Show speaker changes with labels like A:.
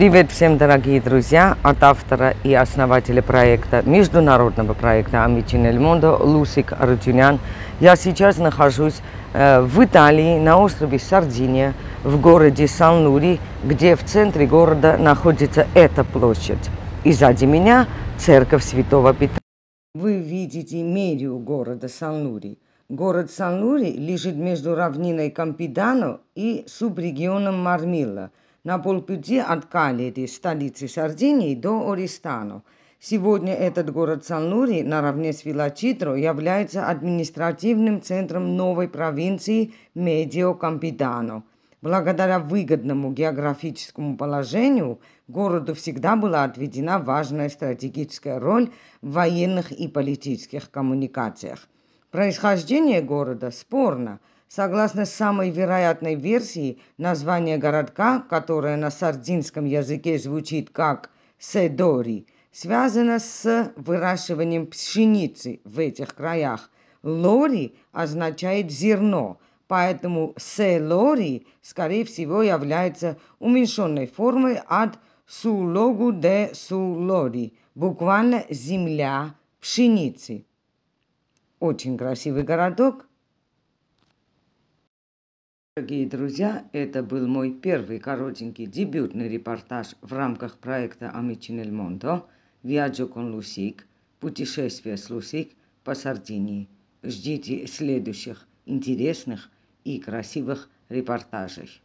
A: Привет всем, дорогие друзья, от автора и основателя проекта, международного проекта Амичин Эль Мондо, Лусик Арутюнян. Я сейчас нахожусь э, в Италии, на острове Сардиния, в городе Сан-Лури, где в центре города находится эта площадь. И сзади меня церковь Святого Петра. Вы видите мерию города Сан-Лури. Город Сан-Лури лежит между равниной Кампидано и субрегионом Мармилла – на полпути от Калери, столицы Сардинии, до Ористану. Сегодня этот город Салнури наравне с Вилачитро является административным центром новой провинции Медио-Кампидано. Благодаря выгодному географическому положению городу всегда была отведена важная стратегическая роль в военных и политических коммуникациях. Происхождение города спорно – Согласно самой вероятной версии, название городка, которое на сардинском языке звучит как «Седори», связано с выращиванием пшеницы в этих краях. «Лори» означает «зерно», поэтому «селори», скорее всего, является уменьшенной формой от «сулогу де сулори», буквально «земля пшеницы». Очень красивый городок, Дорогие друзья, это был мой первый коротенький дебютный репортаж в рамках проекта Amici nel Mondo Виаджо Кон Лусик» «Путешествие с Лусик» по Сардинии. Ждите следующих интересных и красивых репортажей.